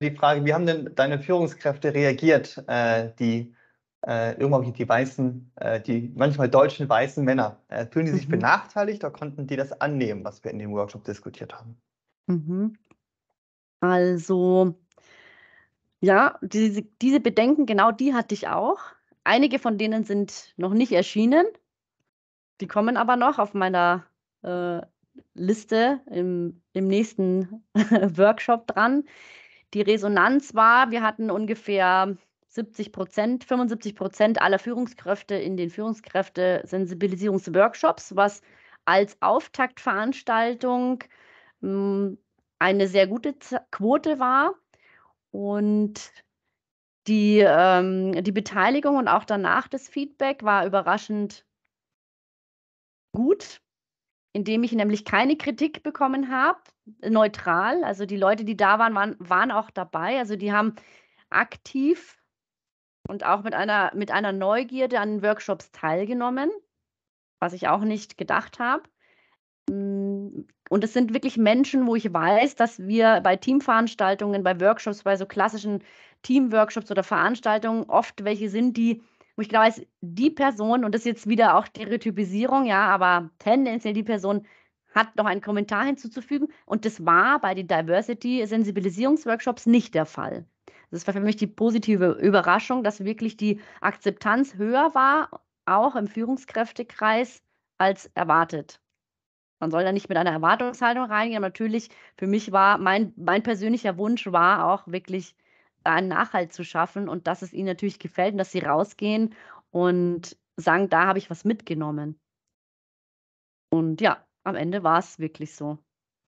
die Frage, wie haben denn deine Führungskräfte reagiert, äh, die äh, irgendwann die weißen, äh, die manchmal deutschen weißen Männer? Äh, fühlen die sich mhm. benachteiligt oder konnten die das annehmen, was wir in dem Workshop diskutiert haben? Mhm. Also, ja, diese, diese Bedenken, genau die hatte ich auch. Einige von denen sind noch nicht erschienen. Die kommen aber noch auf meiner äh, Liste im, im nächsten Workshop dran. Die Resonanz war, wir hatten ungefähr 70 Prozent, 75 Prozent aller Führungskräfte in den Führungskräfte-Sensibilisierungsworkshops, was als Auftaktveranstaltung mh, hm, eine sehr gute Z Quote war. Und die, ähm, die Beteiligung und auch danach das Feedback war überraschend gut indem ich nämlich keine Kritik bekommen habe, neutral. Also die Leute, die da waren, waren, waren auch dabei. Also die haben aktiv und auch mit einer, mit einer Neugierde an Workshops teilgenommen, was ich auch nicht gedacht habe. Mm, und es sind wirklich Menschen, wo ich weiß, dass wir bei Teamveranstaltungen, bei Workshops, bei so klassischen Teamworkshops oder Veranstaltungen oft welche sind, die wo ich genau weiß, die Person, und das ist jetzt wieder auch Stereotypisierung, ja, aber tendenziell die Person hat noch einen Kommentar hinzuzufügen. Und das war bei den Diversity-Sensibilisierungsworkshops nicht der Fall. Das war für mich die positive Überraschung, dass wirklich die Akzeptanz höher war, auch im Führungskräftekreis, als erwartet. Man soll da nicht mit einer Erwartungshaltung reingehen. Aber natürlich, für mich war mein, mein persönlicher Wunsch war auch wirklich da einen Nachhalt zu schaffen und dass es ihnen natürlich gefällt und dass sie rausgehen und sagen, da habe ich was mitgenommen. Und ja, am Ende war es wirklich so.